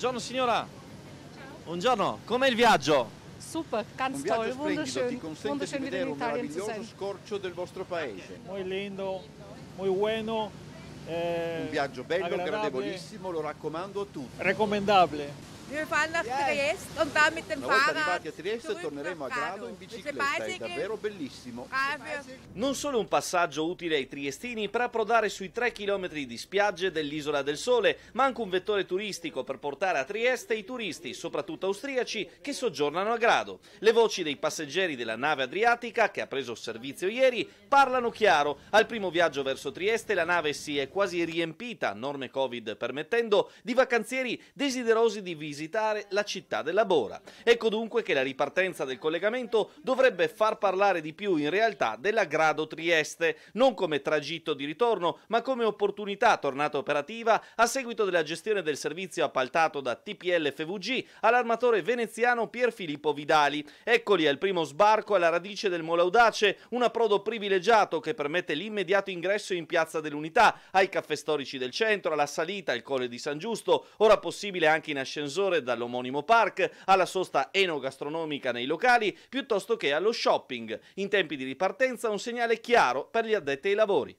Buongiorno signora. Buongiorno, com'è il viaggio? Super, ganz toll, wunderschön. Ti consente di vedere un meraviglioso scorcio del vostro paese. Muy lindo, muy bueno. Eh, un viaggio bello, agradable. gradevolissimo, lo raccomando a tutti. Recomendabile. Wir fahren nach Trieste und da mit dem Fahrrad a Trieste zurück torneremo a Grado in bicicletta, è davvero bellissimo. Non solo un passaggio utile ai triestini per approdare sui 3 km di spiagge dell'Isola del Sole, ma anche un vettore turistico per portare a Trieste i turisti, soprattutto austriaci, che soggiornano a Grado. Le voci dei passeggeri della nave Adriatica, che ha preso servizio ieri, parlano chiaro. Al primo viaggio verso Trieste la nave si è quasi riempita, norme Covid permettendo, di vacanzieri desiderosi di visitare visitare la città della Bora. Ecco dunque che la ripartenza del collegamento dovrebbe far parlare di più in realtà della Grado Trieste, non come tragitto di ritorno, ma come opportunità tornata operativa a seguito della gestione del servizio appaltato da TPL FVG all'armatore veneziano Pier Filippo Vidali. Eccoli al primo sbarco alla radice del Molaudace, un approdo privilegiato che permette l'immediato ingresso in Piazza dell'Unità, ai caffè storici del centro, alla salita al Colle di San Giusto, ora possibile anche in ascensore Salvatore dall'omonimo park alla sosta enogastronomica nei locali piuttosto che allo shopping. In tempi di ripartenza un segnale chiaro per gli addetti ai lavori.